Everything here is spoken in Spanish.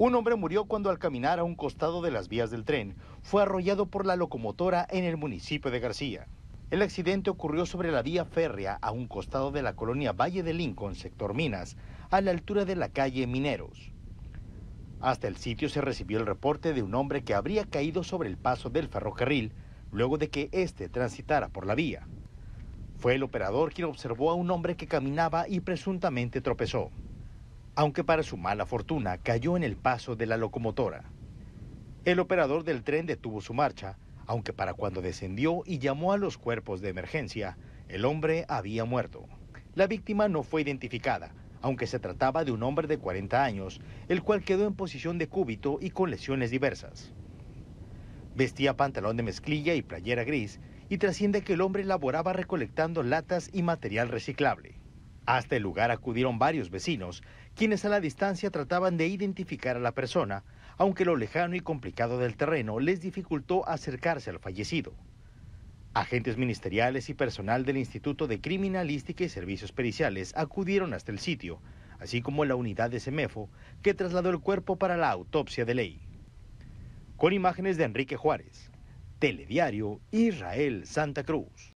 Un hombre murió cuando al caminar a un costado de las vías del tren fue arrollado por la locomotora en el municipio de García. El accidente ocurrió sobre la vía férrea a un costado de la colonia Valle de Lincoln, sector Minas, a la altura de la calle Mineros. Hasta el sitio se recibió el reporte de un hombre que habría caído sobre el paso del ferrocarril luego de que éste transitara por la vía. Fue el operador quien observó a un hombre que caminaba y presuntamente tropezó aunque para su mala fortuna cayó en el paso de la locomotora. El operador del tren detuvo su marcha, aunque para cuando descendió y llamó a los cuerpos de emergencia, el hombre había muerto. La víctima no fue identificada, aunque se trataba de un hombre de 40 años, el cual quedó en posición de cúbito y con lesiones diversas. Vestía pantalón de mezclilla y playera gris, y trasciende que el hombre laboraba recolectando latas y material reciclable. Hasta el lugar acudieron varios vecinos, quienes a la distancia trataban de identificar a la persona, aunque lo lejano y complicado del terreno les dificultó acercarse al fallecido. Agentes ministeriales y personal del Instituto de Criminalística y Servicios Periciales acudieron hasta el sitio, así como la unidad de SEMEFO, que trasladó el cuerpo para la autopsia de ley. Con imágenes de Enrique Juárez, Telediario Israel Santa Cruz.